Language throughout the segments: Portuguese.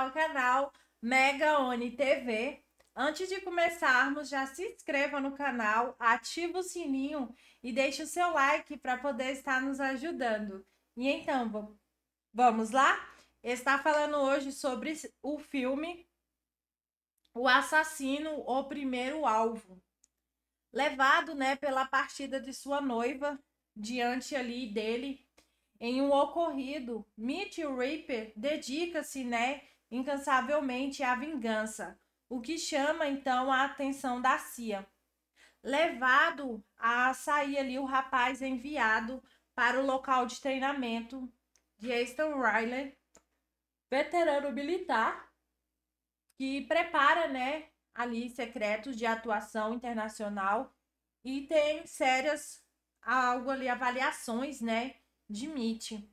ao canal Mega Oni TV. Antes de começarmos, já se inscreva no canal, ativa o sininho e deixe o seu like para poder estar nos ajudando. E então, vamos lá? Está falando hoje sobre o filme O Assassino, o Primeiro Alvo. Levado, né, pela partida de sua noiva diante ali dele em um ocorrido, Mitch Reaper dedica-se, né, incansavelmente é a vingança, o que chama então a atenção da CIA. Levado a sair ali, o rapaz é enviado para o local de treinamento de Aston Riley, veterano militar, que prepara, né, ali secretos de atuação internacional e tem sérias algo ali avaliações, né, de MIT.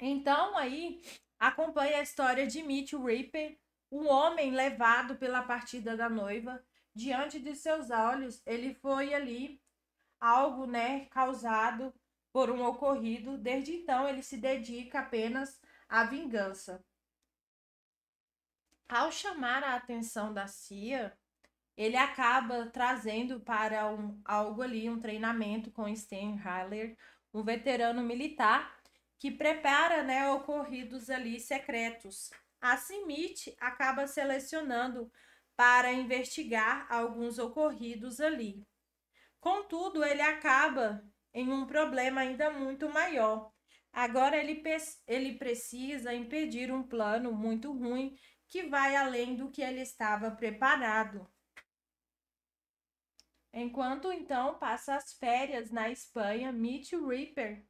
Então aí acompanha a história de Mitch Reaper, um homem levado pela partida da noiva. Diante de seus olhos, ele foi ali algo, né, causado por um ocorrido. Desde então, ele se dedica apenas à vingança. Ao chamar a atenção da CIA, ele acaba trazendo para um, algo ali, um treinamento com Stan Haller, um veterano militar que prepara né, ocorridos ali secretos. A CIMIT acaba selecionando para investigar alguns ocorridos ali. Contudo, ele acaba em um problema ainda muito maior. Agora ele, ele precisa impedir um plano muito ruim que vai além do que ele estava preparado. Enquanto então passa as férias na Espanha, Mitch Reaper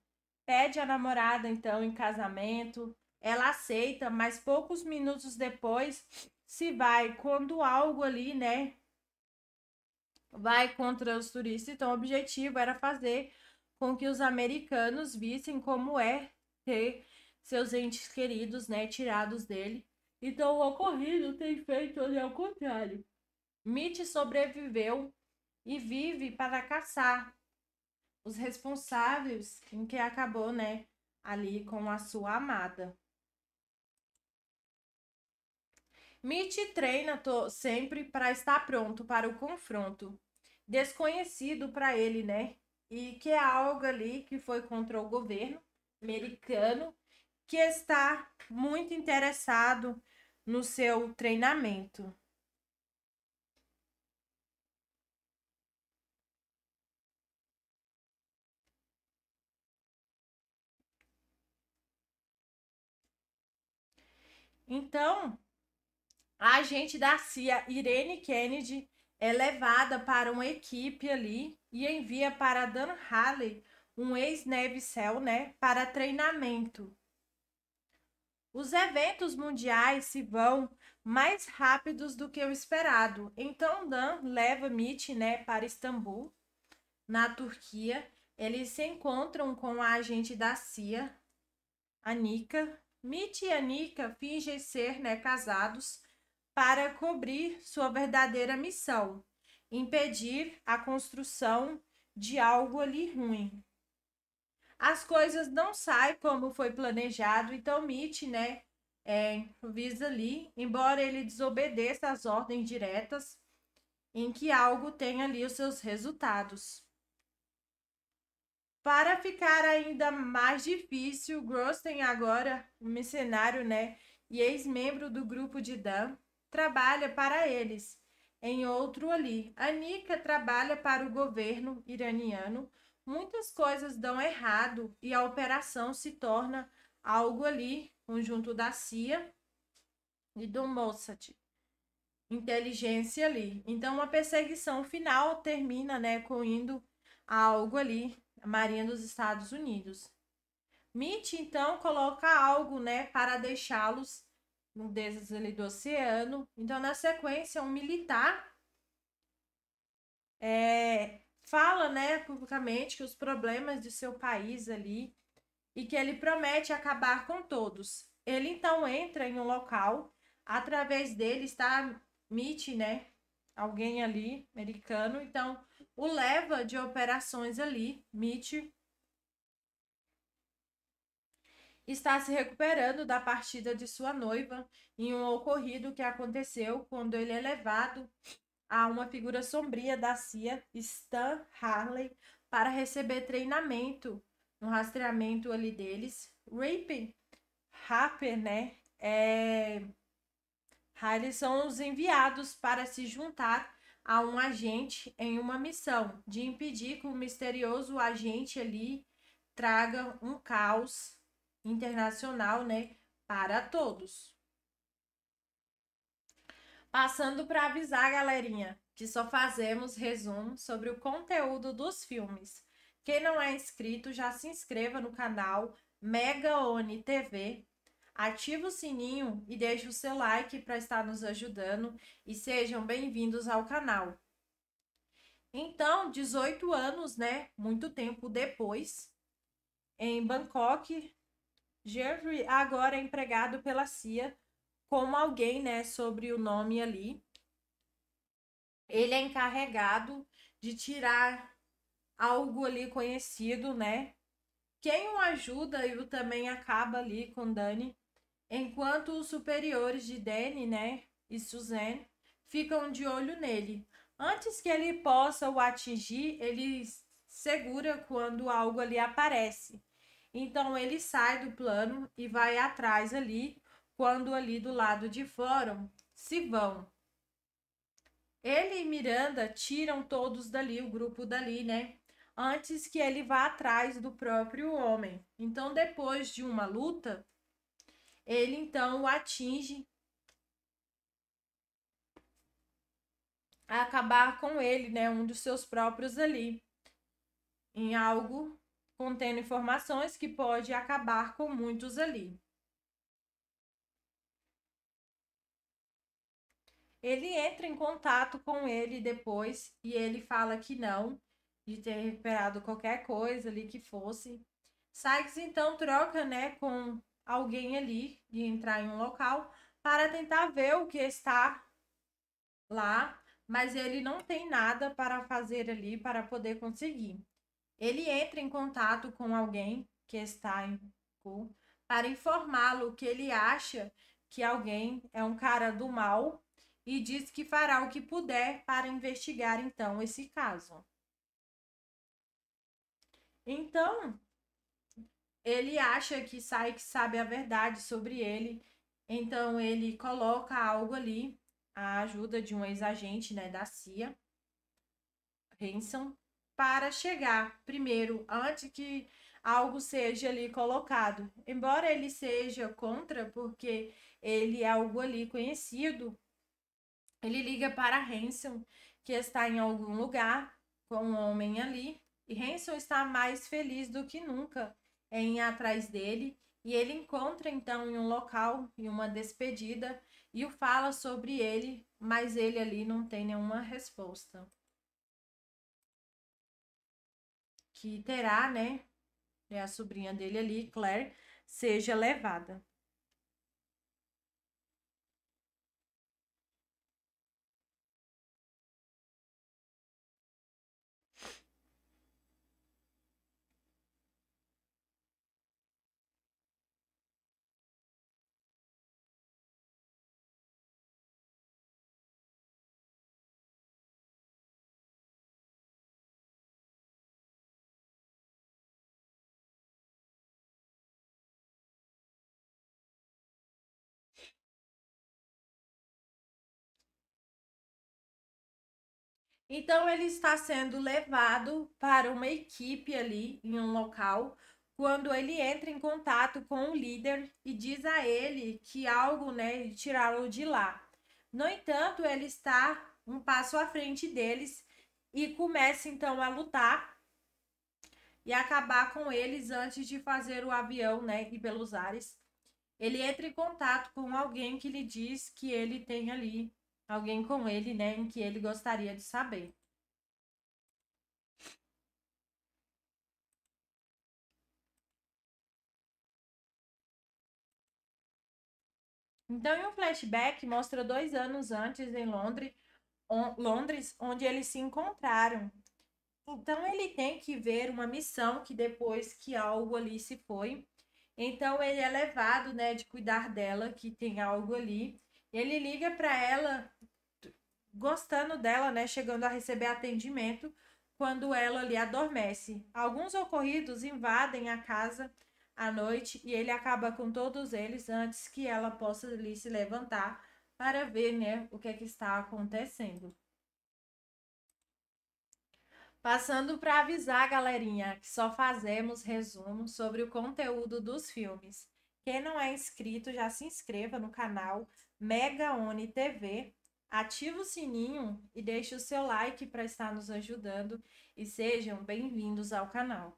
pede a namorada então em casamento. Ela aceita, mas poucos minutos depois se vai quando algo ali, né? Vai contra os turistas. Então, o objetivo era fazer com que os americanos vissem como é ter seus entes queridos, né, tirados dele. Então, o ocorrido tem feito ali ao contrário. Mitch sobreviveu e vive para caçar, os responsáveis em que acabou, né, ali com a sua amada. Mitch treina sempre para estar pronto para o confronto, desconhecido para ele, né? E que é algo ali que foi contra o governo americano, que está muito interessado no seu treinamento. Então, a agente da CIA Irene Kennedy é levada para uma equipe ali e envia para Dan Halley, um ex-Neve né, para treinamento. Os eventos mundiais se vão mais rápidos do que o esperado. Então Dan leva Mitch, né, para Istambul, na Turquia. Eles se encontram com a agente da CIA, Anika. Mitch e Anika fingem ser né, casados para cobrir sua verdadeira missão, impedir a construção de algo ali ruim. As coisas não saem como foi planejado, então Mitch, né, é, visa ali, embora ele desobedeça às ordens diretas, em que algo tenha ali os seus resultados. Para ficar ainda mais difícil, Gross tem agora um mercenário, né? E ex-membro do grupo de Dan, trabalha para eles. Em outro ali, Anika trabalha para o governo iraniano. Muitas coisas dão errado e a operação se torna algo ali, conjunto da CIA e do Mossad. Inteligência ali. Então, a perseguição final termina, né, com indo a algo ali a Marinha dos Estados Unidos. Mitch, então, coloca algo, né, para deixá-los no deserto do oceano. Então, na sequência, um militar é, fala, né, publicamente que os problemas de seu país ali e que ele promete acabar com todos. Ele, então, entra em um local. Através dele está Mitch, né, alguém ali, americano. Então, o leva de operações ali, Mitch, está se recuperando da partida de sua noiva em um ocorrido que aconteceu quando ele é levado a uma figura sombria da CIA, Stan Harley, para receber treinamento no rastreamento ali deles. Rape, Rapper, né? É... Harley são os enviados para se juntar a um agente em uma missão de impedir que o um misterioso agente ali traga um caos internacional, né, para todos. Passando para avisar, galerinha, que só fazemos resumo sobre o conteúdo dos filmes. Quem não é inscrito, já se inscreva no canal Mega One TV ativa o sininho e deixe o seu like para estar nos ajudando e sejam bem-vindos ao canal. Então, 18 anos, né? Muito tempo depois, em Bangkok, Jeffrey agora é empregado pela CIA como alguém, né, sobre o nome ali. Ele é encarregado de tirar algo ali conhecido, né? Quem o ajuda e o também acaba ali com Dani enquanto os superiores de Danny né, e Suzanne ficam de olho nele. Antes que ele possa o atingir, ele segura quando algo ali aparece. Então ele sai do plano e vai atrás ali, quando ali do lado de fora. se vão. Ele e Miranda tiram todos dali, o grupo dali, né? Antes que ele vá atrás do próprio homem. Então, depois de uma luta, ele então o atinge a acabar com ele, né, um dos seus próprios ali, em algo contendo informações que pode acabar com muitos ali. Ele entra em contato com ele depois e ele fala que não, de ter recuperado qualquer coisa ali que fosse. Sykes então troca, né, com alguém ali, de entrar em um local, para tentar ver o que está lá, mas ele não tem nada para fazer ali para poder conseguir. Ele entra em contato com alguém que está em Ku para informá-lo que ele acha que alguém é um cara do mal e diz que fará o que puder para investigar então esse caso. Então, ele acha que Sykes sabe a verdade sobre ele, então ele coloca algo ali, a ajuda de um ex-agente né, da CIA, Henson, para chegar primeiro, antes que algo seja ali colocado. Embora ele seja contra, porque ele é algo ali conhecido, ele liga para Henson que está em algum lugar com um homem ali, e Henson está mais feliz do que nunca em atrás dele e ele encontra então em um local, em uma despedida, e o fala sobre ele, mas ele ali não tem nenhuma resposta. Que terá, né, é a sobrinha dele ali, Claire, seja levada. Então ele está sendo levado para uma equipe ali em um local quando ele entra em contato com o líder e diz a ele que algo, né, tiraram de lá. No entanto, ele está um passo à frente deles e começa então a lutar e acabar com eles antes de fazer o avião, né, e pelos ares. Ele entra em contato com alguém que lhe diz que ele tem ali alguém com ele, né, em que ele gostaria de saber. Então, em um flashback, mostra dois anos antes em Londres, Londres, onde eles se encontraram. Então, ele tem que ver uma missão que depois que algo ali se foi. Então, ele é levado, né, de cuidar dela, que tem algo ali. Ele liga para ela gostando dela, né, chegando a receber atendimento quando ela ali adormece. Alguns ocorridos invadem a casa à noite e ele acaba com todos eles antes que ela possa ali se levantar para ver, né, o que é que está acontecendo. Passando para avisar, galerinha, que só fazemos resumo sobre o conteúdo dos filmes. Quem não é inscrito, já se inscreva no canal Mega One TV Ative o sininho e deixe o seu like para estar nos ajudando e sejam bem-vindos ao canal.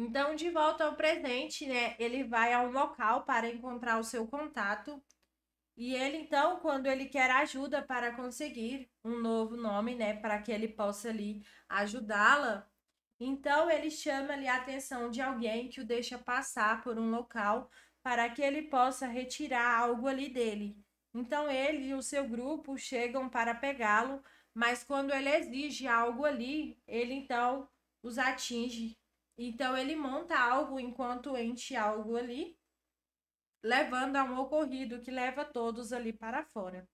Então, de volta ao presente, né? Ele vai a um local para encontrar o seu contato. E ele, então, quando ele quer ajuda para conseguir um novo nome, né? Para que ele possa ali ajudá-la. Então, ele chama ali a atenção de alguém que o deixa passar por um local para que ele possa retirar algo ali dele. Então, ele e o seu grupo chegam para pegá-lo, mas quando ele exige algo ali, ele então os atinge então ele monta algo enquanto ente algo ali, levando a um ocorrido que leva todos ali para fora.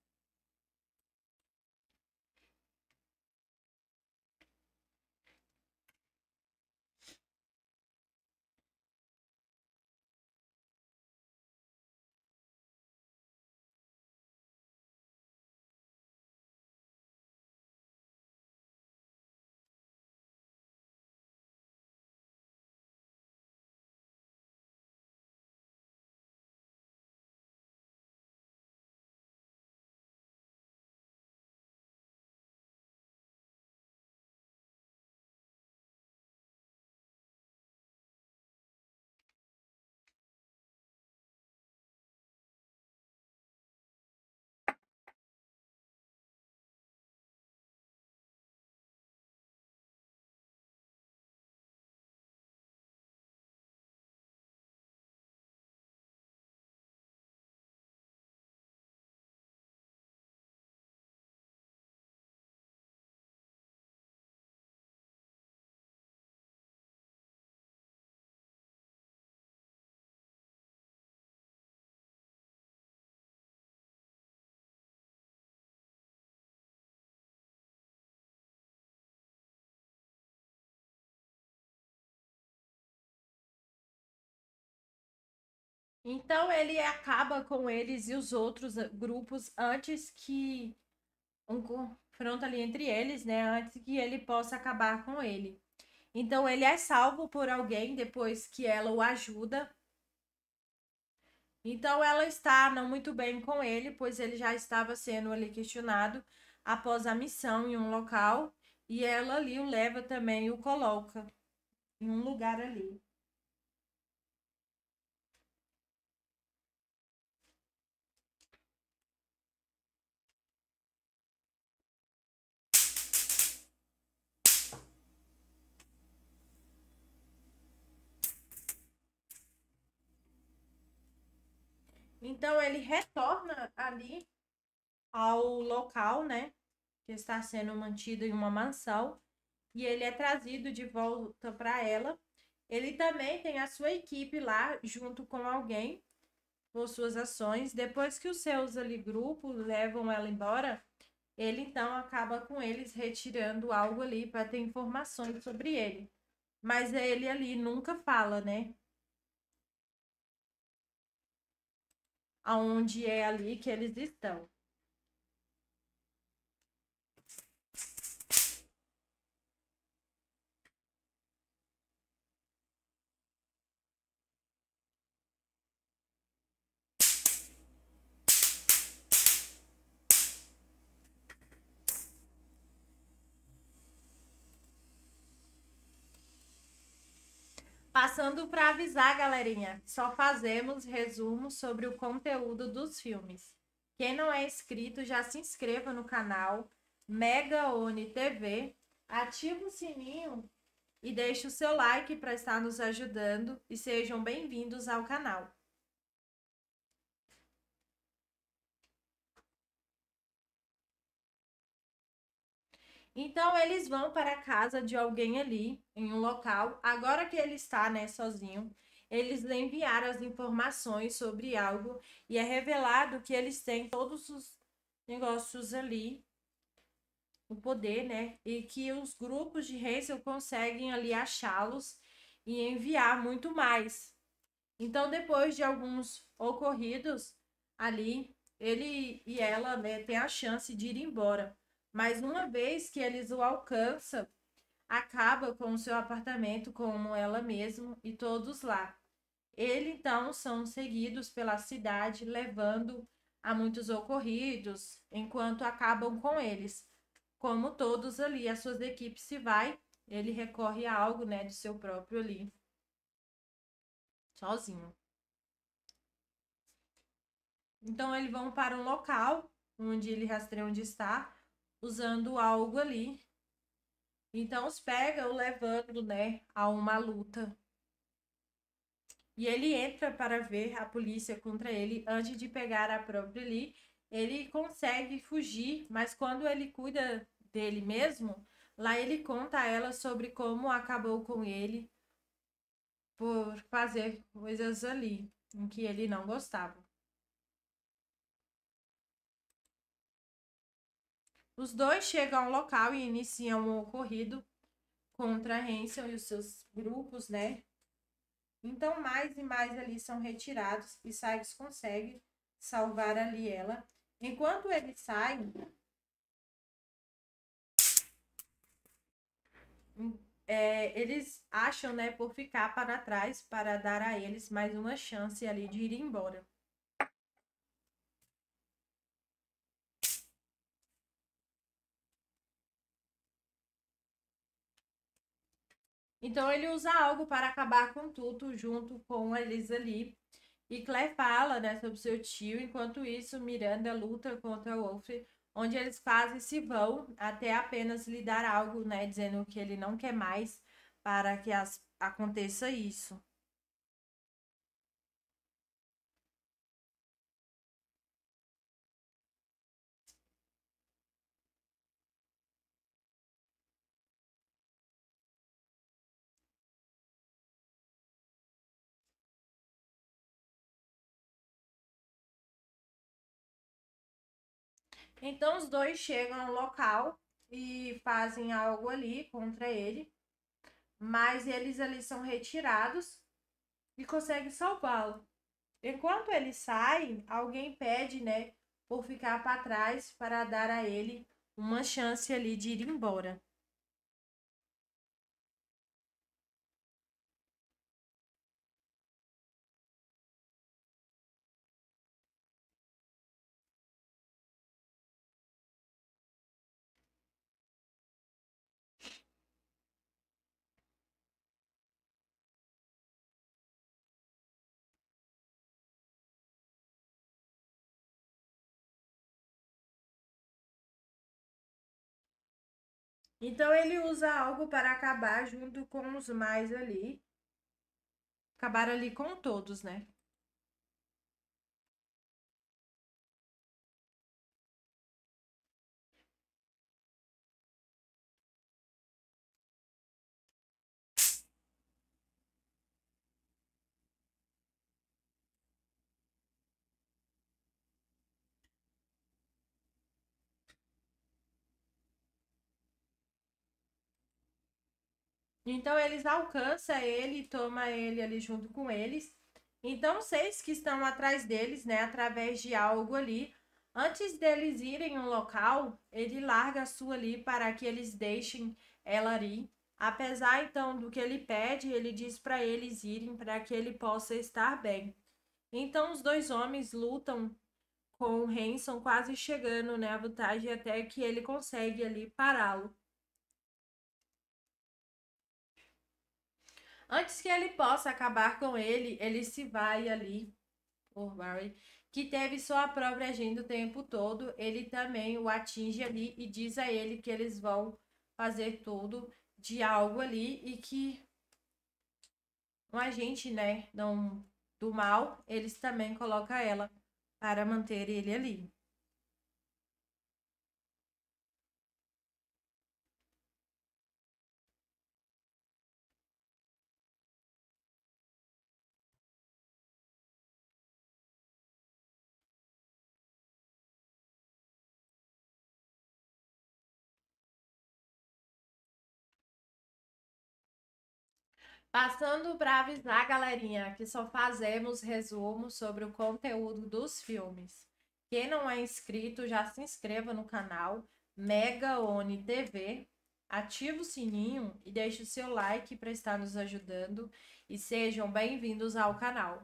Então ele acaba com eles e os outros ah, grupos antes que um confronto ali entre eles, né? Antes que ele possa acabar com ele. Então ele é salvo por alguém depois que ela o ajuda. Então ela está não muito bem com ele, pois ele já estava sendo ali questionado após a missão em um local e ela ali o leva também e o coloca em um lugar ali. Então ele retorna ali ao local, né? Que está sendo mantido em uma mansão. E ele é trazido de volta para ela. Ele também tem a sua equipe lá, junto com alguém, por suas ações. Depois que os seus ali grupo levam ela embora, ele então acaba com eles retirando algo ali para ter informações sobre ele. Mas ele ali nunca fala, né? aonde é ali que eles estão. Passando para avisar, galerinha, só fazemos resumos sobre o conteúdo dos filmes. Quem não é inscrito, já se inscreva no canal Mega Oni TV, ativa o sininho e deixe o seu like para estar nos ajudando e sejam bem-vindos ao canal. Então eles vão para a casa de alguém ali, em um local. Agora que ele está, né, sozinho, eles lhe enviaram as informações sobre algo e é revelado que eles têm todos os negócios ali, o poder, né? E que os grupos de Hazel conseguem ali achá-los e enviar muito mais. Então, depois de alguns ocorridos ali, ele e ela né, têm a chance de ir embora. Mas uma vez que eles o alcançam, acaba com o seu apartamento como ela mesma e todos lá. Ele então são seguidos pela cidade, levando a muitos ocorridos, enquanto acabam com eles. Como todos ali, as suas equipes se vai, ele recorre a algo, né, de seu próprio ali. Sozinho. Então eles vão para um local onde ele rastreia onde está usando algo ali. Então os pega o levando, né, a uma luta. E ele entra para ver a polícia contra ele antes de pegar a própria ali Ele consegue fugir, mas quando ele cuida dele mesmo, lá ele conta a ela sobre como acabou com ele por fazer coisas ali em que ele não gostava. Os dois chegam ao local e iniciam o ocorrido contra Hansel e os seus grupos, né? Então, mais e mais ali são retirados e Sykes consegue salvar ali ela. Enquanto ele sai. É, eles acham, né, por ficar para trás para dar a eles mais uma chance ali de ir embora. Então ele usa algo para acabar com tudo junto com a Elisa Lee. E Claire fala né, sobre seu tio, enquanto isso Miranda luta contra Wolf, onde eles quase se vão até apenas lhe dar algo, né, dizendo que ele não quer mais para que as... aconteça isso. Então os dois chegam ao local e fazem algo ali contra ele, mas eles ali são retirados e conseguem salvá-lo. Enquanto ele sai, alguém pede, né, por ficar para trás para dar a ele uma chance ali de ir embora. Então ele usa algo para acabar junto com os mais ali. Acabar ali com todos, né? Então eles alcançam ele, toma ele ali junto com eles. Então seis que estão atrás deles, né, através de algo ali, antes deles irem um local, ele larga a sua ali para que eles deixem ela ali. Apesar então do que ele pede, ele diz para eles irem para que ele possa estar bem. Então os dois homens lutam com o Hanson quase chegando, né, a vantagem até que ele consegue ali pará-lo. Antes que ele possa acabar com ele, ele se vai ali, Barry, que teve sua própria agenda o tempo todo, ele também o atinge ali e diz a ele que eles vão fazer tudo de algo ali e que um agente, né, não, do mal, eles também colocam ela para manter ele ali. Passando para avisar, galerinha, que só fazemos resumo sobre o conteúdo dos filmes. Quem não é inscrito, já se inscreva no canal Mega One TV, ative o sininho e deixe o seu like para estar nos ajudando e sejam bem-vindos ao canal.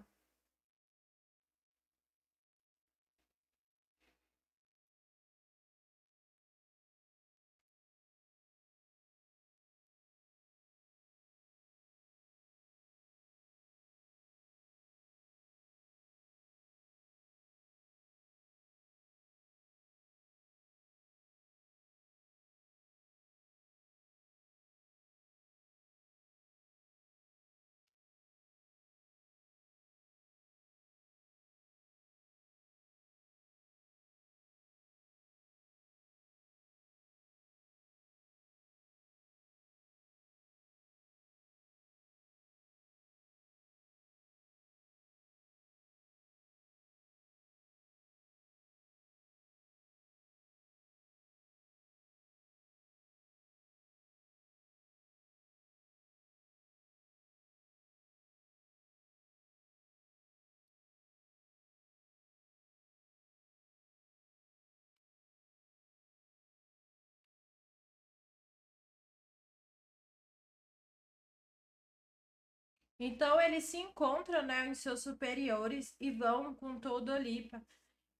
Então eles se encontram, né, em seus superiores e vão com todo Olipa,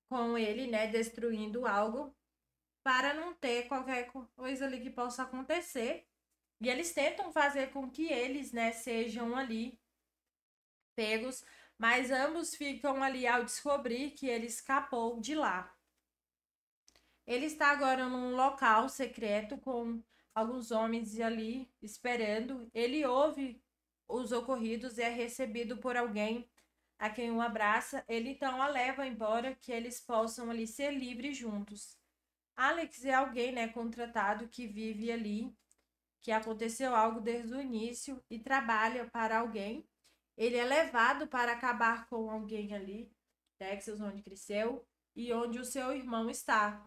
com ele, né, destruindo algo para não ter qualquer coisa ali que possa acontecer. E eles tentam fazer com que eles, né, sejam ali pegos, mas ambos ficam ali ao descobrir que ele escapou de lá. Ele está agora num local secreto com alguns homens ali esperando. Ele ouve os ocorridos e é recebido por alguém a quem o abraça, ele então a leva embora que eles possam ali ser livres juntos. Alex é alguém, né, contratado que vive ali, que aconteceu algo desde o início e trabalha para alguém. Ele é levado para acabar com alguém ali, Texas, onde cresceu e onde o seu irmão está,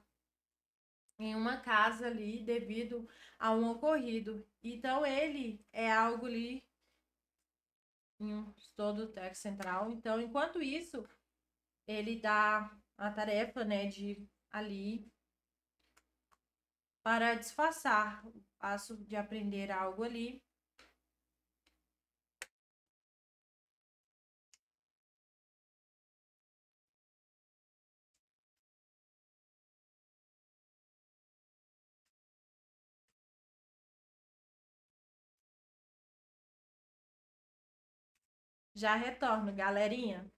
em uma casa ali devido a um ocorrido. Então ele é algo ali todo o Tec Central. Então, enquanto isso, ele dá a tarefa, né, de ali para disfarçar o passo de aprender algo ali Já retorno, galerinha.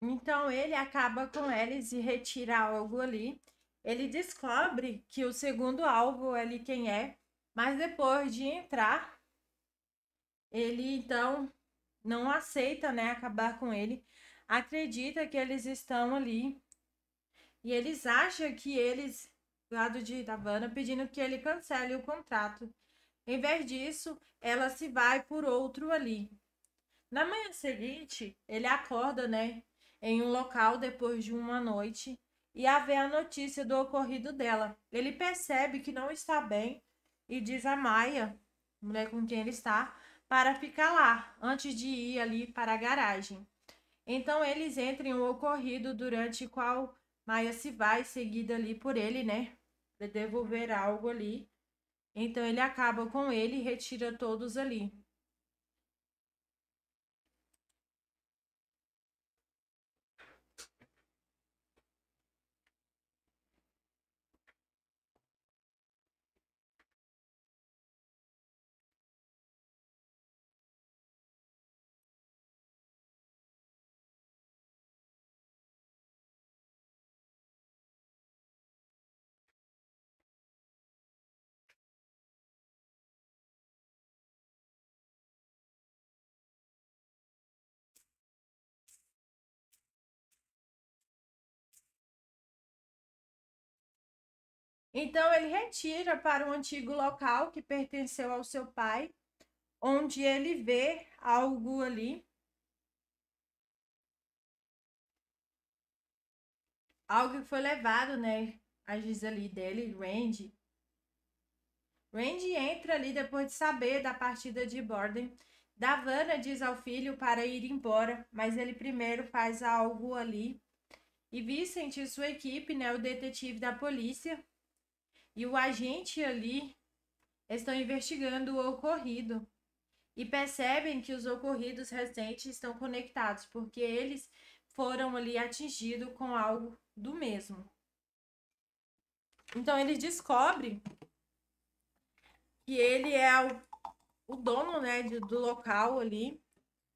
Então ele acaba com eles e retira algo ali. Ele descobre que o segundo alvo ali quem é, mas depois de entrar, ele então não aceita, né, acabar com ele. Acredita que eles estão ali e eles acham que eles lado de Davana pedindo que ele cancele o contrato. Em vez disso, ela se vai por outro ali. Na manhã seguinte, ele acorda, né? em um local depois de uma noite e a ver a notícia do ocorrido dela. Ele percebe que não está bem e diz a Maia, mulher com quem ele está, para ficar lá antes de ir ali para a garagem. Então eles entram em um ocorrido durante o qual Maia se vai seguida ali por ele, né? Para devolver algo ali. Então ele acaba com ele e retira todos ali. Então ele retira para o um antigo local que pertenceu ao seu pai, onde ele vê algo ali. Algo que foi levado, né? A ali dele, Randy. Randy entra ali depois de saber da partida de Borden. Davana diz ao filho para ir embora, mas ele primeiro faz algo ali. E Vicente e sua equipe, né, o detetive da polícia, e o agente ali estão investigando o ocorrido e percebem que os ocorridos recentes estão conectados, porque eles foram ali atingidos com algo do mesmo. Então ele descobre que ele é o, o dono né, de, do local ali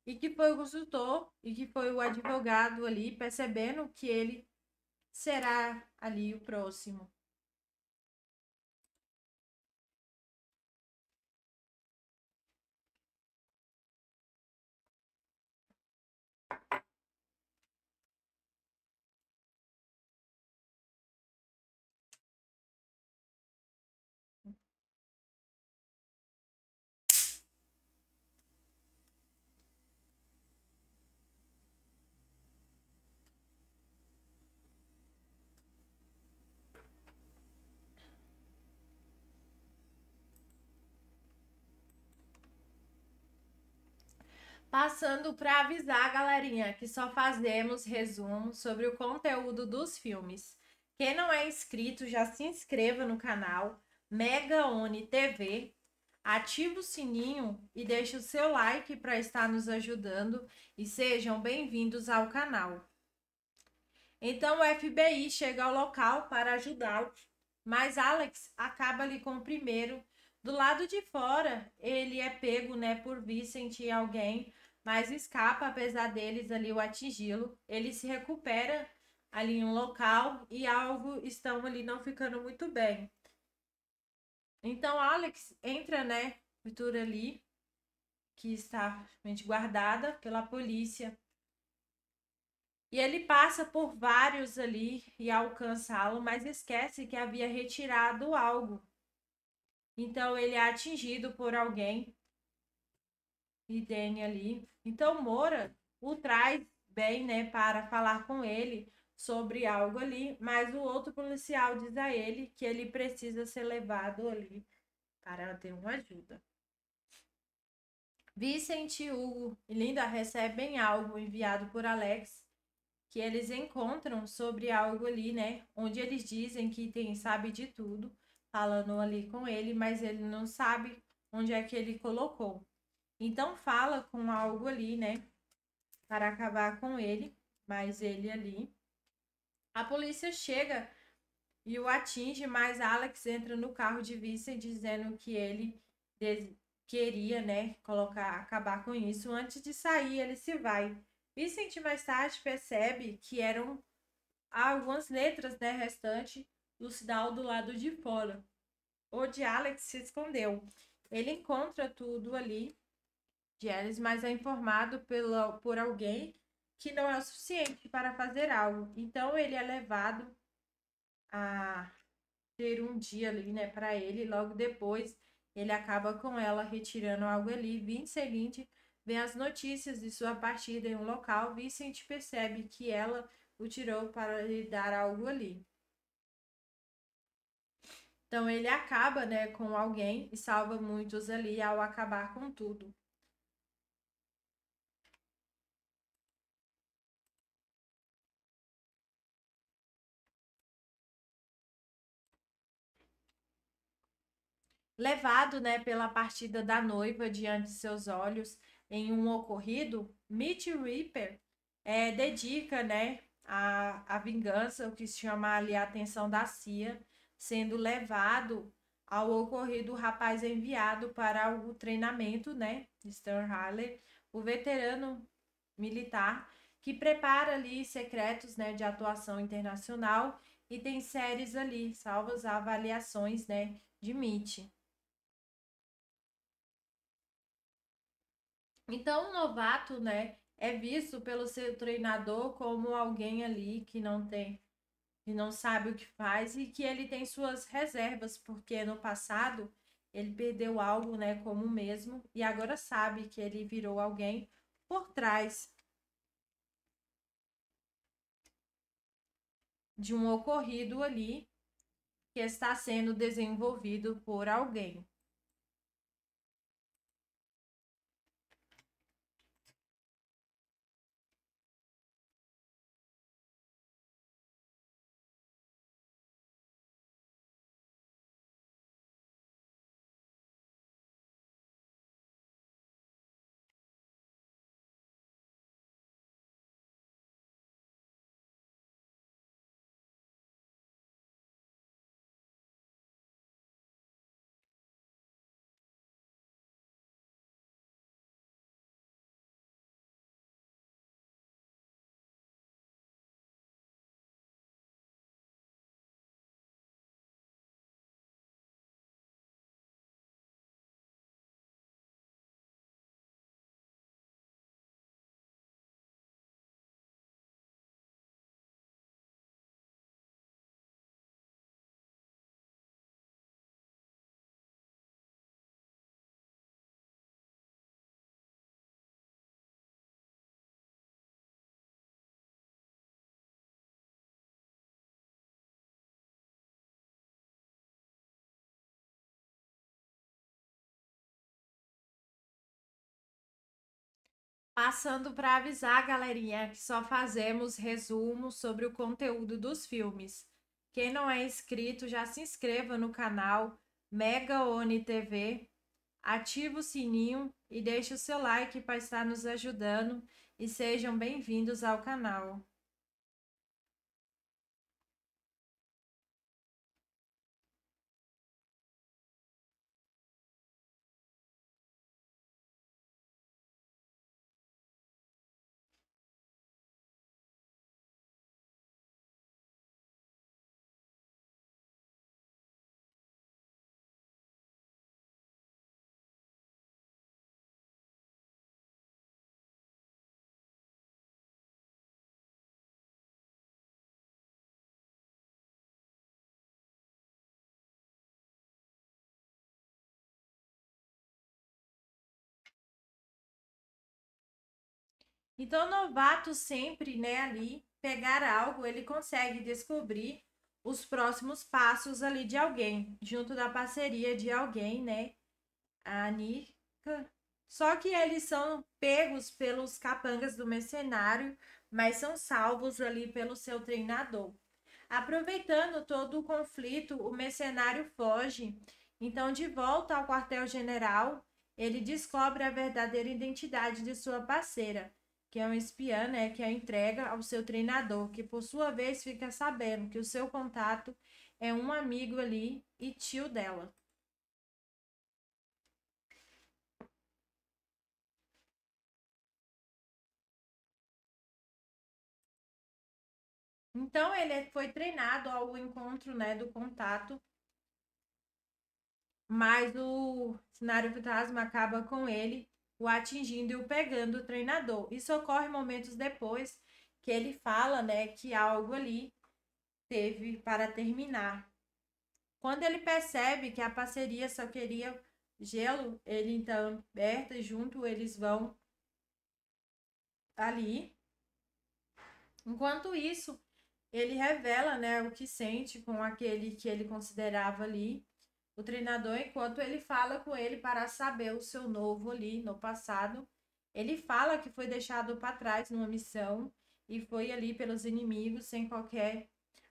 e que foi o consultor e que foi o advogado ali, percebendo que ele será ali o próximo. Passando para avisar a galerinha que só fazemos resumo sobre o conteúdo dos filmes. Quem não é inscrito, já se inscreva no canal Mega One TV, ative o sininho e deixe o seu like para estar nos ajudando e sejam bem-vindos ao canal. Então o FBI chega ao local para ajudá-lo, mas Alex acaba ali com o primeiro. Do lado de fora, ele é pego, né, por Vicente e alguém mas escapa, apesar deles ali o atingi-lo. Ele se recupera ali em um local e algo estão ali não ficando muito bem. Então Alex entra, né, pintura ali que está guardada pela polícia. E ele passa por vários ali e alcançá-lo, mas esquece que havia retirado algo. Então ele é atingido por alguém. E Danny ali então, Moura o traz bem, né, para falar com ele sobre algo ali, mas o outro policial diz a ele que ele precisa ser levado ali para ter uma ajuda. Vicente, Hugo e Linda recebem algo enviado por Alex que eles encontram sobre algo ali, né? Onde eles dizem que tem sabe de tudo, falando ali com ele, mas ele não sabe onde é que ele colocou. Então fala com algo ali, né? Para acabar com ele, mas ele ali. A polícia chega e o atinge, mas Alex entra no carro de vice dizendo que ele queria, né, colocar, acabar com isso. Antes de sair, ele se vai. Vicente mais tarde percebe que eram algumas letras, né, restante do sinal do lado de fora, onde Alex se escondeu. Ele encontra tudo ali de mas é informado pela, por alguém que não é o suficiente para fazer algo. Então ele é levado a ter um dia ali, né, para ele. Logo depois, ele acaba com ela retirando algo ali. Vincent vê as notícias de sua partida em um local. Vincent percebe que ela o tirou para lhe dar algo ali. Então ele acaba, né, com alguém e salva muitos ali ao acabar com tudo. Levado né, pela partida da noiva diante de seus olhos em um ocorrido, Mitch Reaper é, dedica né, a, a vingança, o que chama ali a atenção da CIA, sendo levado ao ocorrido o rapaz enviado para o treinamento né, de Stan o veterano militar que prepara ali secretos né, de atuação internacional e tem séries ali, salvas avaliações né, de Mitch. Então, o novato, né, é visto pelo seu treinador como alguém ali que não tem, que não sabe o que faz e que ele tem suas reservas, porque no passado ele perdeu algo, né, como mesmo, e agora sabe que ele virou alguém por trás de um ocorrido ali que está sendo desenvolvido por alguém. Passando para avisar a galerinha que só fazemos resumos sobre o conteúdo dos filmes. Quem não é inscrito, já se inscreva no canal Mega Oni TV, ative o sininho e deixe o seu like para estar nos ajudando e sejam bem-vindos ao canal. Então, novato sempre, né, ali, pegar algo, ele consegue descobrir os próximos passos ali de alguém, junto da parceria de alguém, né? A Nika. Só que eles são pegos pelos capangas do mercenário, mas são salvos ali pelo seu treinador. Aproveitando todo o conflito, o mercenário foge. Então, de volta ao quartel-general, ele descobre a verdadeira identidade de sua parceira, que é um espiã, né, que é a entrega ao seu treinador, que por sua vez fica sabendo que o seu contato é um amigo ali e tio dela. Então ele foi treinado ao encontro, né, do contato. Mas o cenário fantasma acaba com ele o atingindo e o pegando o treinador. Isso ocorre momentos depois que ele fala, né, que algo ali teve para terminar. Quando ele percebe que a parceria só queria gelo, ele então Berta junto eles vão ali. Enquanto isso, ele revela, né, o que sente com aquele que ele considerava ali o treinador, enquanto ele fala com ele para saber o seu novo ali no passado, ele fala que foi deixado para trás numa missão e foi ali pelos inimigos sem qualquer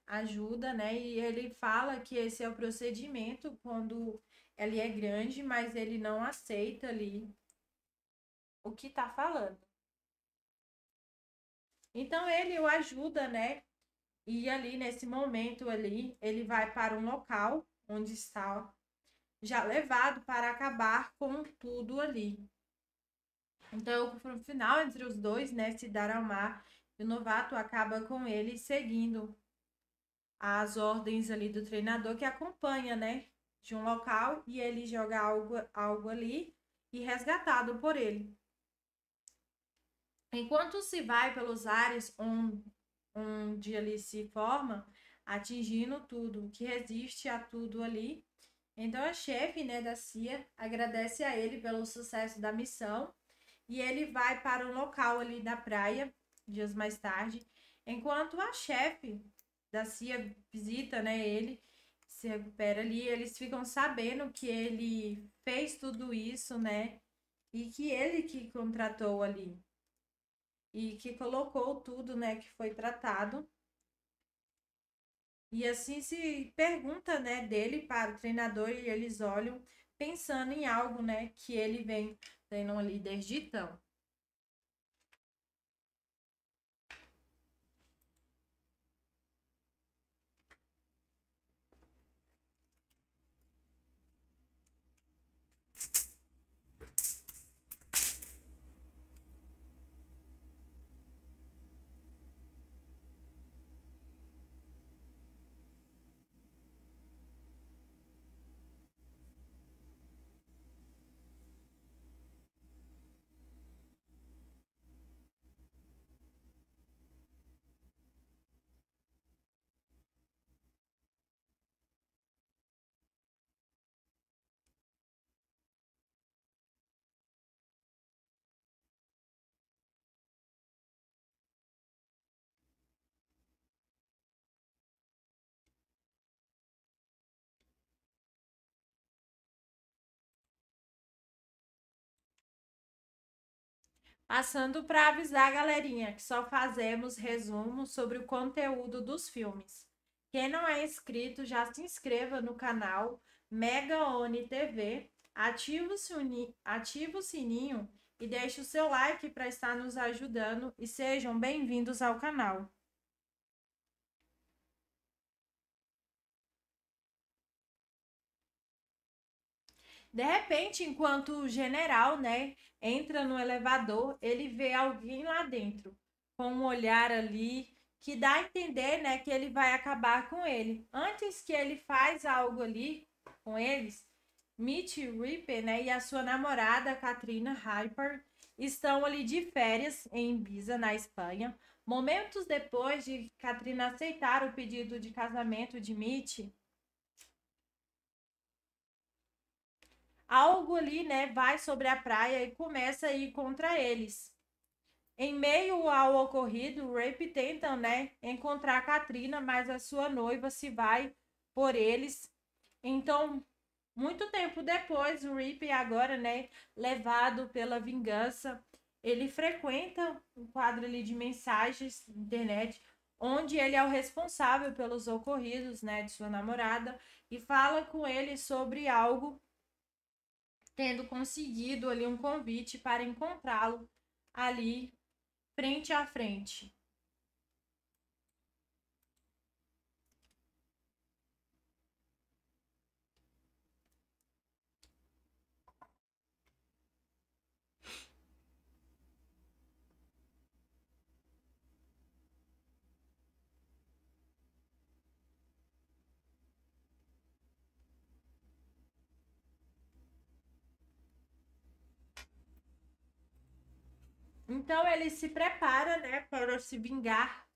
ajuda, né? E ele fala que esse é o procedimento quando ele é grande, mas ele não aceita ali o que tá falando. Então ele o ajuda, né? E ali nesse momento ali, ele vai para um local onde está já levado para acabar com tudo ali. Então, o final entre os dois, né, se dar ao mar, e o novato acaba com ele seguindo as ordens ali do treinador que acompanha, né, de um local e ele joga algo, algo ali e resgatado por ele. Enquanto se vai pelos ares onde, onde ali se forma, atingindo tudo, que resiste a tudo ali. Então a chefe né, da CIA agradece a ele pelo sucesso da missão e ele vai para um local ali da praia, dias mais tarde, enquanto a chefe da CIA visita né, ele, se recupera ali, eles ficam sabendo que ele fez tudo isso, né? E que ele que contratou ali. E que colocou tudo, né, que foi tratado e assim se pergunta, né, dele para o treinador e eles olham pensando em algo, né, que ele vem tendo um líder de tão. Passando para avisar a galerinha que só fazemos resumo sobre o conteúdo dos filmes. Quem não é inscrito, já se inscreva no canal Mega Oni TV, ativa o, sininho, o sininho e deixe o seu like para estar nos ajudando e sejam bem-vindos ao canal. De repente, enquanto o general, né, entra no elevador, ele vê alguém lá dentro com um olhar ali que dá a entender, né, que ele vai acabar com ele. Antes que ele faz algo ali com eles, Mitch Ripper, né, e a sua namorada Katrina Hyper estão ali de férias em Ibiza, na Espanha. Momentos depois de Katrina aceitar o pedido de casamento de Mitch, Algo ali, né, vai sobre a praia e começa a ir contra eles. Em meio ao ocorrido, Rape tenta, né, encontrar Katrina, mas a sua noiva se vai por eles. Então, muito tempo depois, o Rip agora, né, levado pela vingança, ele frequenta um quadro ali de mensagens na internet, onde ele é o responsável pelos ocorridos, né, de sua namorada, e fala com ele sobre algo tendo conseguido ali um convite para encontrá-lo ali frente a frente. Então ele se prepara, né, para se vingar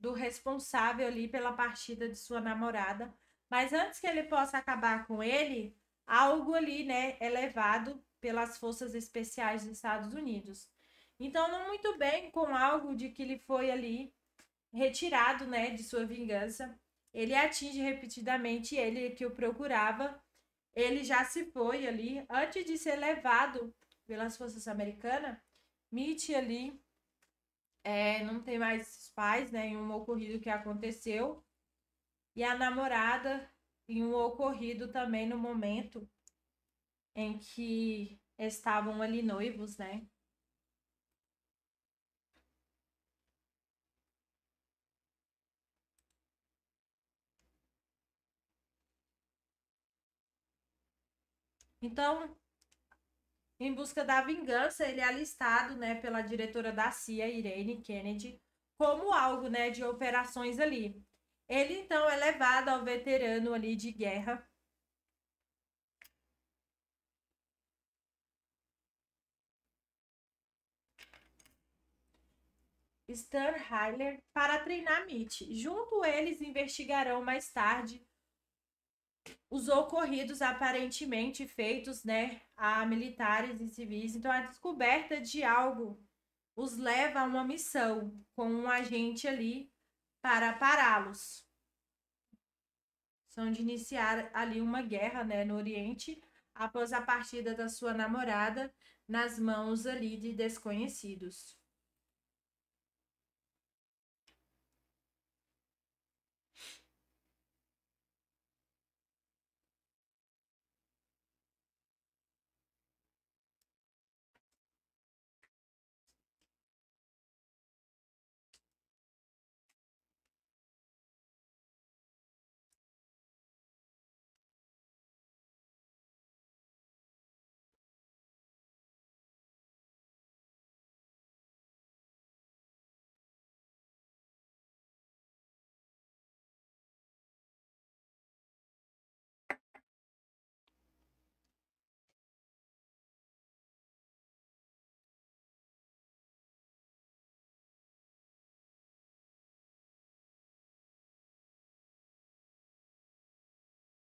do responsável ali pela partida de sua namorada. Mas antes que ele possa acabar com ele, algo ali, né, é levado pelas forças especiais dos Estados Unidos. Então não muito bem com algo de que ele foi ali retirado, né, de sua vingança. Ele atinge repetidamente ele que o procurava. Ele já se foi ali antes de ser levado pelas forças americanas Mitch ali é, não tem mais esses pais, né? Em um ocorrido que aconteceu. E a namorada em um ocorrido também no momento em que estavam ali noivos, né? Então, em Busca da Vingança, ele é alistado né, pela diretora da CIA, Irene Kennedy, como algo né, de operações ali. Ele então é levado ao veterano ali de guerra. Stan Heiler para treinar Mitch. Junto eles investigarão mais tarde os ocorridos aparentemente feitos né, a militares e civis. Então, a descoberta de algo os leva a uma missão com um agente ali para pará-los. São de iniciar ali uma guerra né, no Oriente após a partida da sua namorada nas mãos ali de desconhecidos.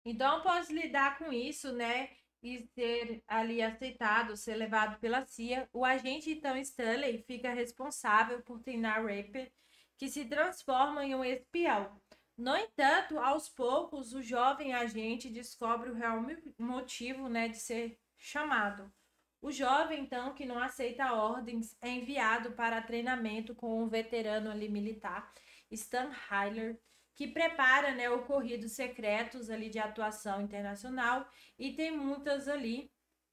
Então, após lidar com isso, né, e ser ali aceitado, ser levado pela CIA, o agente então Stanley fica responsável por treinar Raper, que se transforma em um espião. No entanto, aos poucos, o jovem agente descobre o real motivo né, de ser chamado. O jovem, então, que não aceita ordens, é enviado para treinamento com um veterano ali militar, Stan Heiler, que prepara né, ocorridos secretos ali de atuação internacional e tem muitas ali,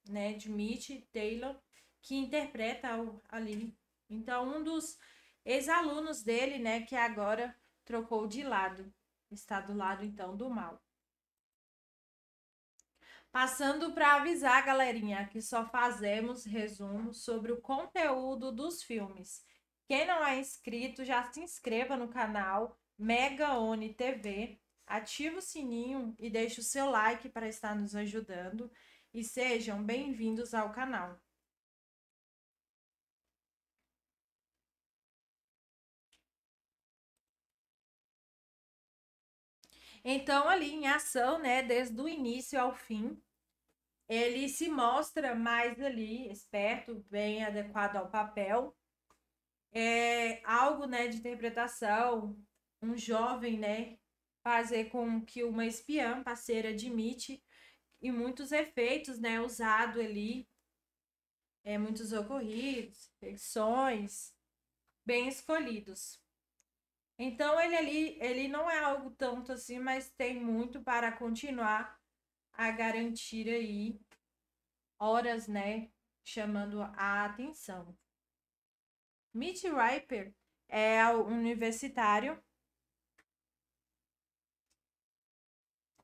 né, de Mitch Taylor, que interpreta o, ali. Então, um dos ex-alunos dele, né, que agora trocou de lado, está do lado então do mal. Passando para avisar, galerinha, que só fazemos resumo sobre o conteúdo dos filmes. Quem não é inscrito, já se inscreva no canal, Megaone TV, ative o sininho e deixe o seu like para estar nos ajudando e sejam bem-vindos ao canal. Então, ali em ação, né, desde o início ao fim, ele se mostra mais ali esperto, bem adequado ao papel. É algo, né, de interpretação um jovem, né, fazer com que uma espiã parceira admite e muitos efeitos, né, usado ali, é, muitos ocorridos, feições, bem escolhidos. Então ele ali, ele não é algo tanto assim, mas tem muito para continuar a garantir aí horas, né, chamando a atenção. Mitch Riper é um universitário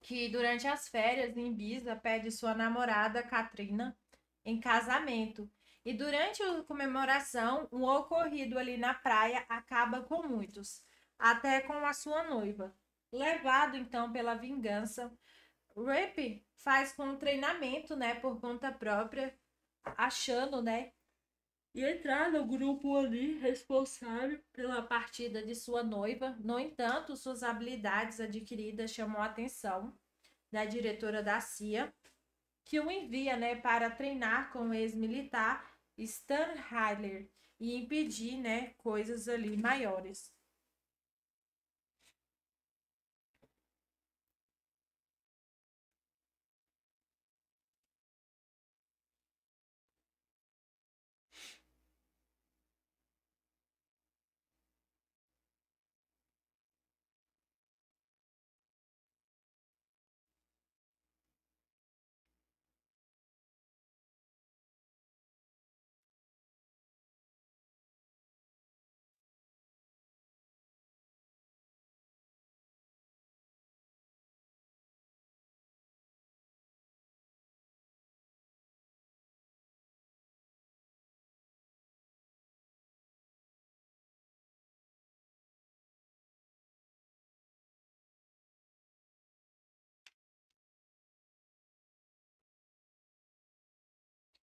que durante as férias em Ibiza pede sua namorada Katrina em casamento. E durante a comemoração, um ocorrido ali na praia acaba com muitos, até com a sua noiva. Levado então pela vingança, Rip faz com um treinamento, né, por conta própria, achando, né, e entrar no grupo ali responsável pela partida de sua noiva. No entanto, suas habilidades adquiridas chamou a atenção da diretora da CIA, que o envia né, para treinar com o ex-militar Stan Heiler e impedir né, coisas ali maiores.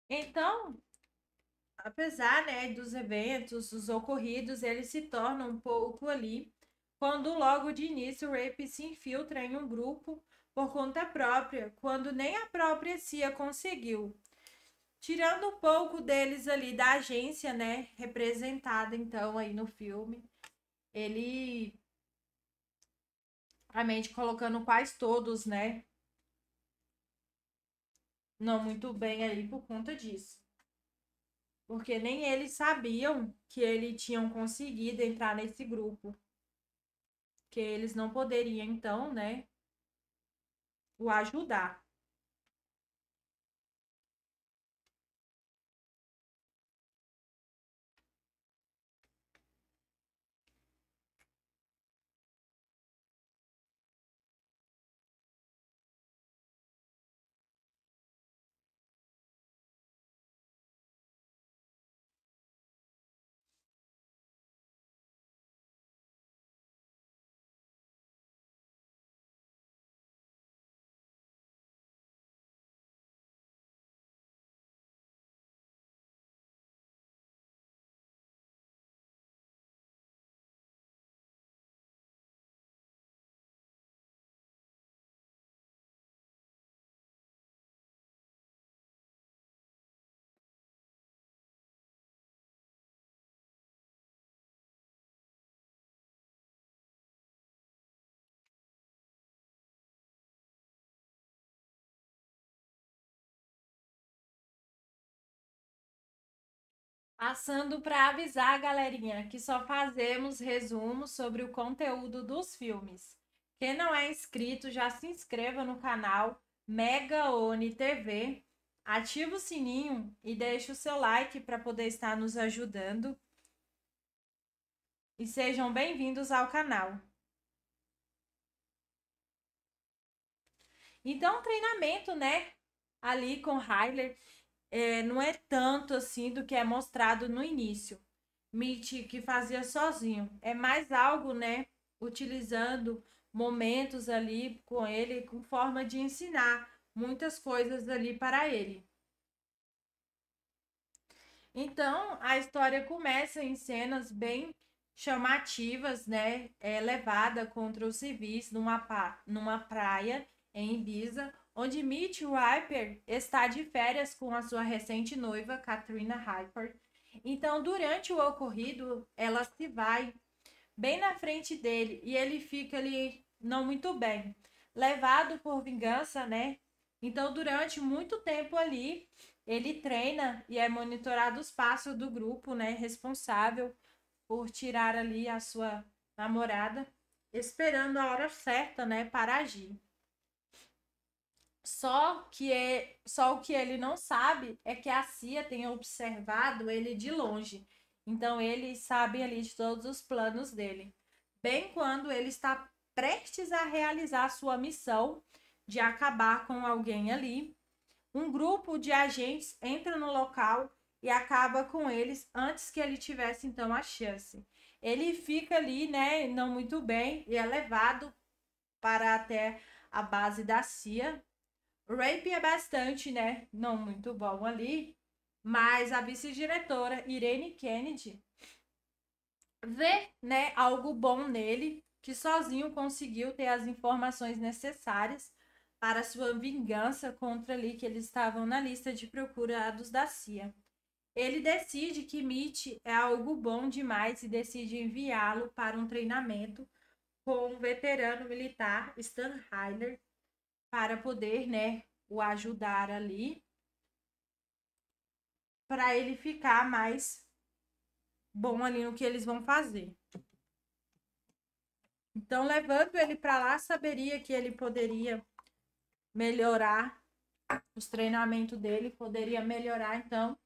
Então, apesar né, dos eventos, os ocorridos, eles se tornam um pouco ali, quando logo de início o Rape se infiltra em um grupo por conta própria, quando nem a própria CIA conseguiu. Tirando um pouco deles ali da agência, né, representada então aí no filme, ele realmente colocando quase todos, né, não muito bem ali por conta disso. Porque nem eles sabiam que ele tinham conseguido entrar nesse grupo. Que eles não poderiam, então, né, o ajudar. Passando para avisar a galerinha que só fazemos resumos sobre o conteúdo dos filmes. Quem não é inscrito, já se inscreva no canal Mega Oni TV, ativa o sininho e deixe o seu like para poder estar nos ajudando. E sejam bem-vindos ao canal. Então, treinamento, né? Ali com Heiler, é, não é tanto assim do que é mostrado no início. Mitch que fazia sozinho. É mais algo, né? Utilizando momentos ali com ele, com forma de ensinar muitas coisas ali para ele. Então, a história começa em cenas bem chamativas, né? É levada contra os civis numa, pra... numa praia em Ibiza, onde Mitch Wiper está de férias com a sua recente noiva, Katrina Hyper. Então, durante o ocorrido, ela se vai bem na frente dele e ele fica ali não muito bem, levado por vingança, né? Então, durante muito tempo ali, ele treina e é monitorado os passos do grupo, né, responsável por tirar ali a sua namorada, esperando a hora certa, né, para agir. Só que é, só o que ele não sabe é que a CIA tem observado ele de longe. Então eles sabem ali de todos os planos dele. Bem quando ele está prestes a realizar sua missão de acabar com alguém ali, um grupo de agentes entra no local e acaba com eles antes que ele tivesse então a chance. Ele fica ali, né, não muito bem e é levado para até a base da CIA, Rape é bastante, né? Não muito bom ali. Mas a vice-diretora, Irene Kennedy, vê né, algo bom nele, que sozinho conseguiu ter as informações necessárias para sua vingança contra ali que eles estavam na lista de procurados da CIA. Ele decide que Mitch é algo bom demais e decide enviá-lo para um treinamento com um veterano militar, Stan Heiler, para poder, né, o ajudar ali para ele ficar mais bom ali no que eles vão fazer. Então, levando ele para lá, saberia que ele poderia melhorar os treinamentos dele, poderia melhorar então,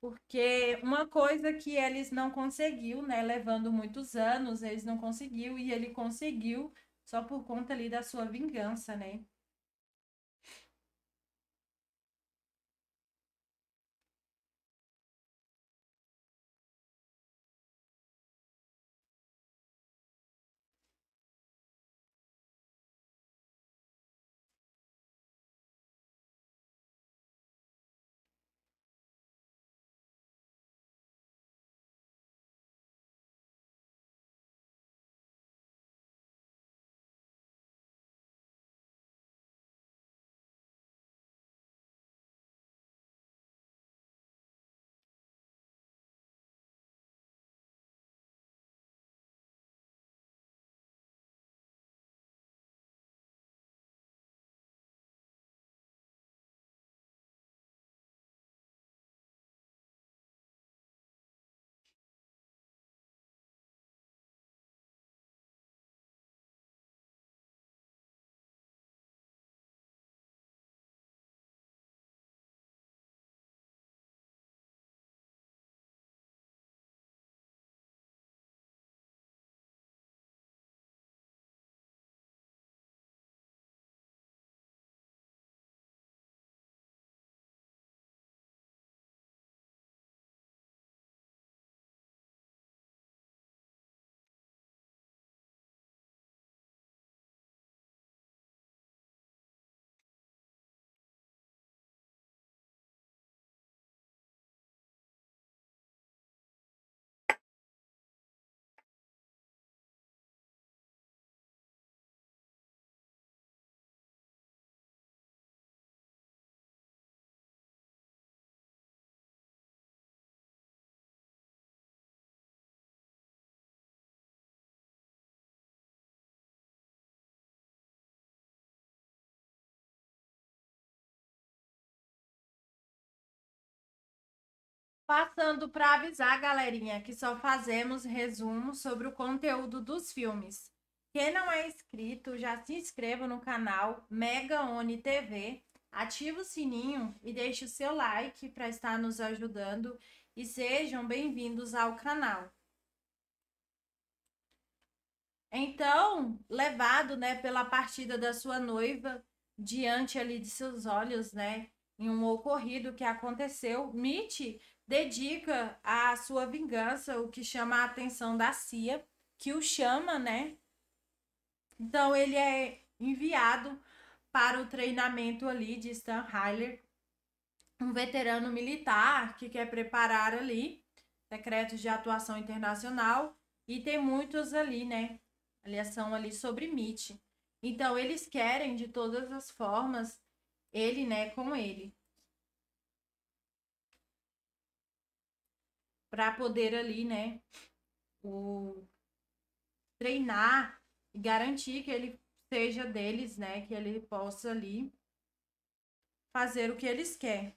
porque uma coisa que eles não conseguiu, né, levando muitos anos, eles não conseguiu e ele conseguiu só por conta ali da sua vingança, né? Passando para avisar, galerinha, que só fazemos resumo sobre o conteúdo dos filmes. Quem não é inscrito, já se inscreva no canal Mega Oni TV, ativa o sininho e deixe o seu like para estar nos ajudando e sejam bem-vindos ao canal. Então, levado, né, pela partida da sua noiva diante ali de seus olhos, né, em um ocorrido que aconteceu, Mitch dedica a sua vingança, o que chama a atenção da CIA, que o chama, né? Então ele é enviado para o treinamento ali de Stan Heiler, um veterano militar que quer preparar ali decretos de atuação internacional e tem muitos ali, né? Aliação ali sobre Mitch. Então eles querem de todas as formas ele, né, com ele. para poder ali, né, o treinar e garantir que ele seja deles, né, que ele possa ali fazer o que eles querem.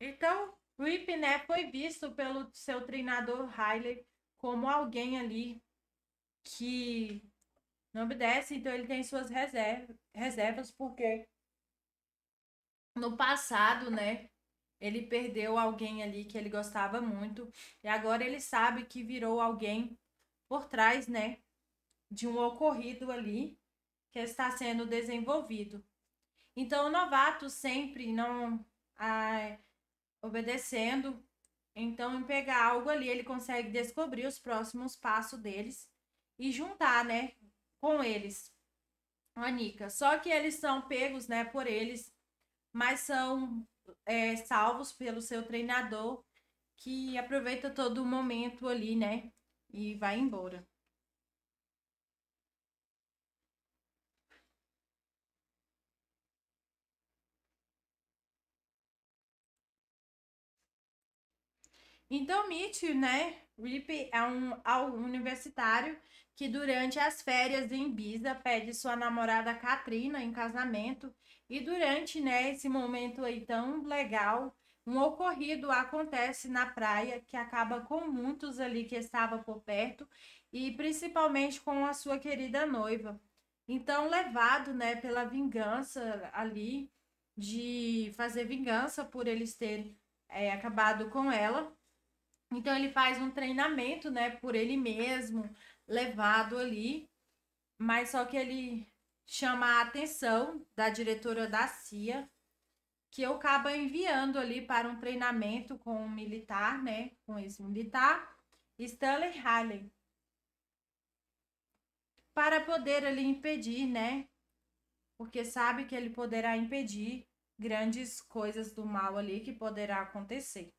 Então, Rip né, foi visto pelo seu treinador Riley como alguém ali que não obedece, então ele tem suas reserva, reservas, porque no passado, né, ele perdeu alguém ali que ele gostava muito, e agora ele sabe que virou alguém por trás, né, de um ocorrido ali que está sendo desenvolvido. Então, o novato sempre não obedecendo. Então, em pegar algo ali, ele consegue descobrir os próximos passos deles e juntar, né, com eles. A Nika. Só que eles são pegos, né, por eles, mas são é, salvos pelo seu treinador, que aproveita todo o momento ali, né, e vai embora. Então, Mitch, né? Rip é um aluno universitário que durante as férias em Ibiza pede sua namorada Katrina em casamento e durante, né, esse momento aí tão legal, um ocorrido acontece na praia que acaba com muitos ali que estavam por perto e principalmente com a sua querida noiva. Então, levado, né, pela vingança ali de fazer vingança por eles terem é, acabado com ela, então ele faz um treinamento, né, por ele mesmo, levado ali, mas só que ele chama a atenção da diretora da CIA, que eu acaba enviando ali para um treinamento com um militar, né, com esse militar, Stanley Haley, para poder ali impedir, né, porque sabe que ele poderá impedir grandes coisas do mal ali que poderá acontecer.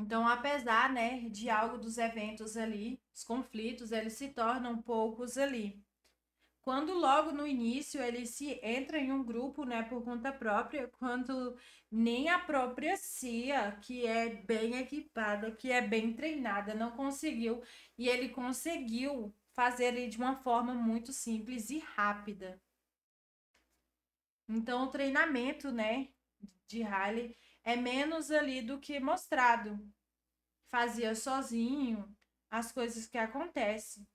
Então, apesar né, de algo dos eventos ali, os conflitos, eles se tornam poucos ali. Quando logo no início ele se entra em um grupo né, por conta própria, quando nem a própria CIA, que é bem equipada, que é bem treinada, não conseguiu, e ele conseguiu fazer ele de uma forma muito simples e rápida. Então, o treinamento né, de Riley é menos ali do que mostrado. Fazia sozinho as coisas que acontecem.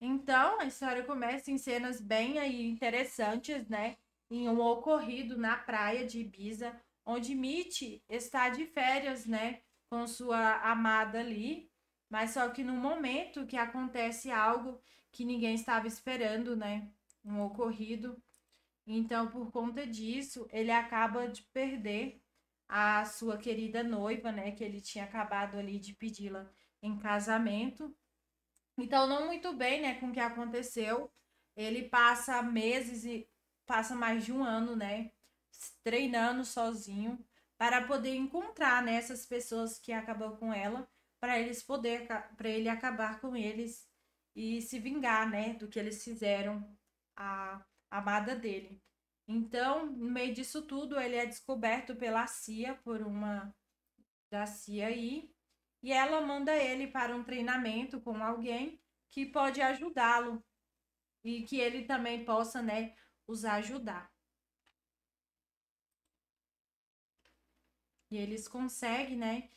Então, a história começa em cenas bem aí interessantes, né? Em um ocorrido na praia de Ibiza, onde Mitch está de férias, né? Com sua amada ali. Mas só que no momento que acontece algo que ninguém estava esperando, né? Um ocorrido. Então, por conta disso, ele acaba de perder a sua querida noiva, né, que ele tinha acabado ali de pedi-la em casamento. Então, não muito bem, né, com o que aconteceu. Ele passa meses e passa mais de um ano, né, treinando sozinho para poder encontrar né, essas pessoas que acabou com ela, para eles poder para ele acabar com eles e se vingar, né, do que eles fizeram à amada dele. Então, no meio disso tudo, ele é descoberto pela CIA, por uma da CIA aí, e ela manda ele para um treinamento com alguém que pode ajudá-lo e que ele também possa, né, os ajudar. E eles conseguem, né?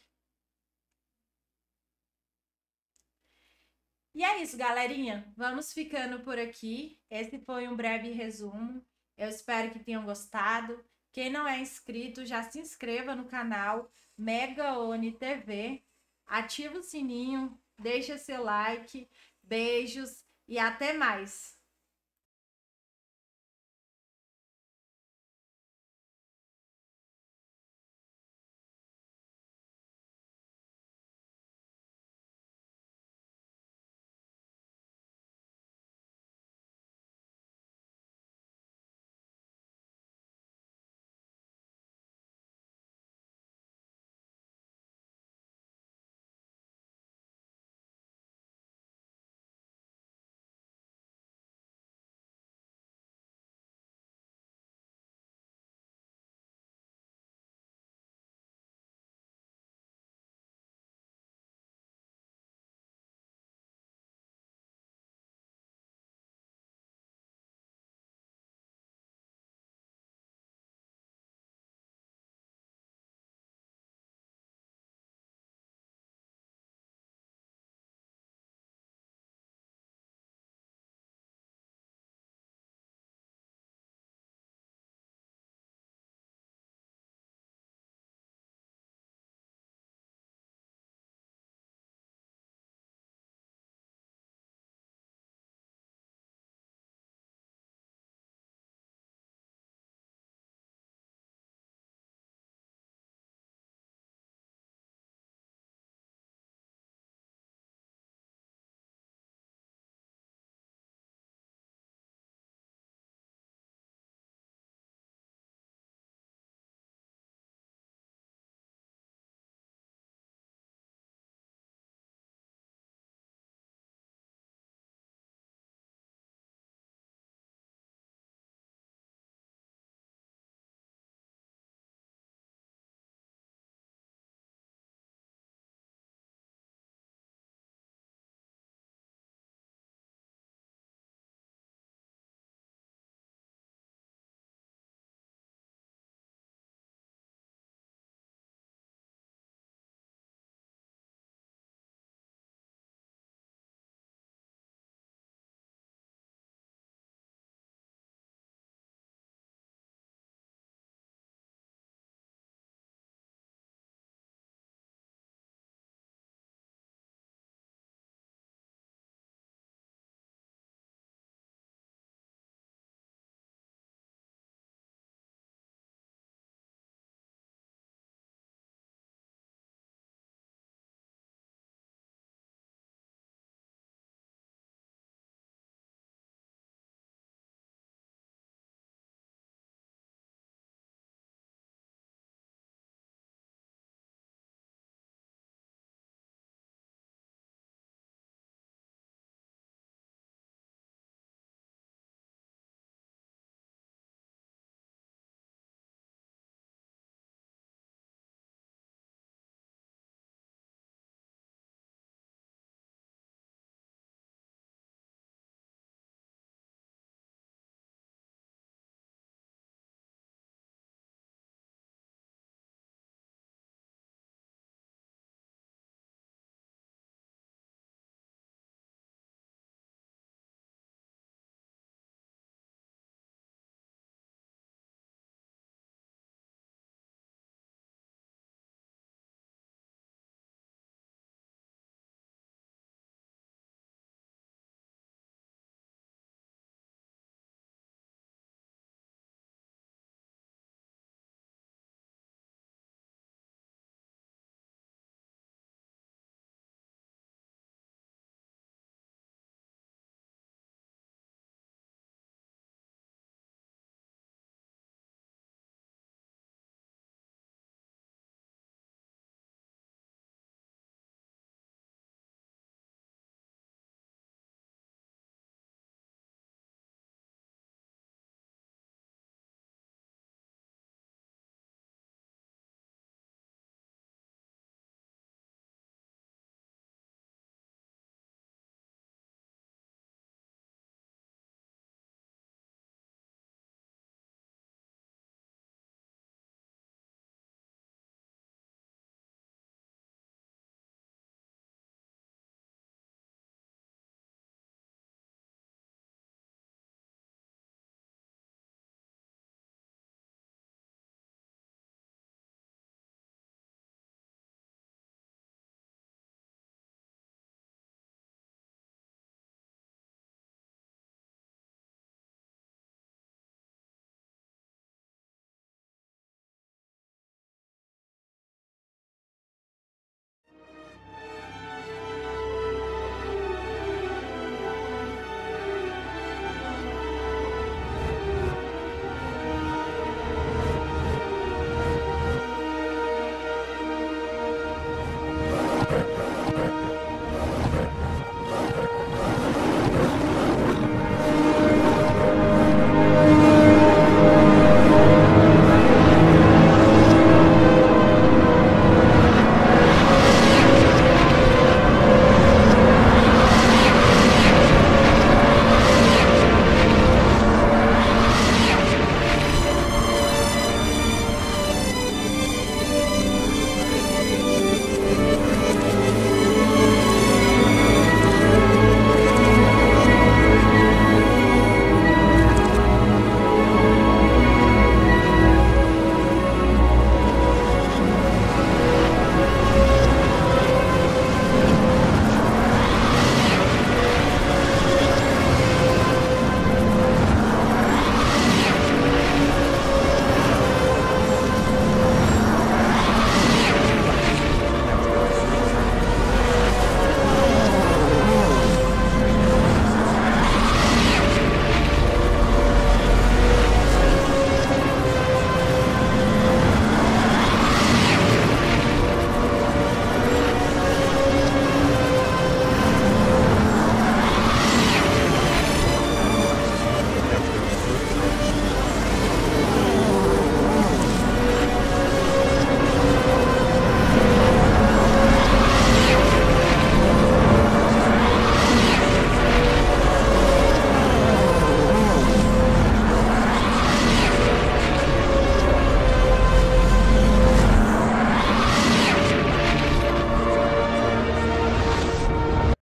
E é isso, galerinha. Vamos ficando por aqui. Esse foi um breve resumo eu espero que tenham gostado. Quem não é inscrito, já se inscreva no canal Mega Oni TV. Ativa o sininho, deixa seu like. Beijos e até mais!